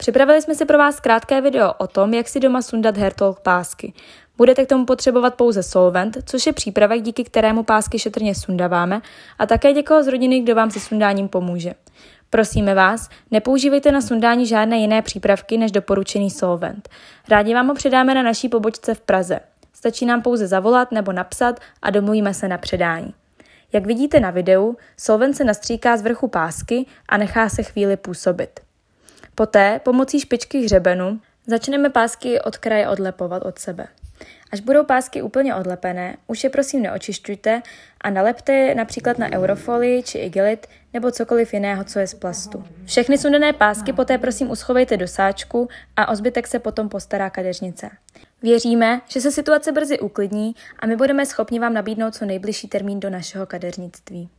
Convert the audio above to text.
Připravili jsme si pro vás krátké video o tom, jak si doma sundat hairtalk pásky. Budete k tomu potřebovat pouze solvent, což je přípravek, díky kterému pásky šetrně sundáváme, a také někoho z rodiny, kdo vám se sundáním pomůže. Prosíme vás, nepoužívejte na sundání žádné jiné přípravky než doporučený solvent. Rádi vám ho předáme na naší pobočce v Praze. Stačí nám pouze zavolat nebo napsat a domluvíme se na předání. Jak vidíte na videu, solvent se nastříká z vrchu pásky a nechá se chvíli působit. Poté pomocí špičky hřebenu začneme pásky od kraje odlepovat od sebe. Až budou pásky úplně odlepené, už je prosím neočišťujte a nalepte je například na eurofolii či igelit nebo cokoliv jiného, co je z plastu. Všechny sundané pásky poté prosím uschovejte do sáčku a o zbytek se potom postará kadeřnice. Věříme, že se situace brzy uklidní a my budeme schopni vám nabídnout co nejbližší termín do našeho kadeřnictví.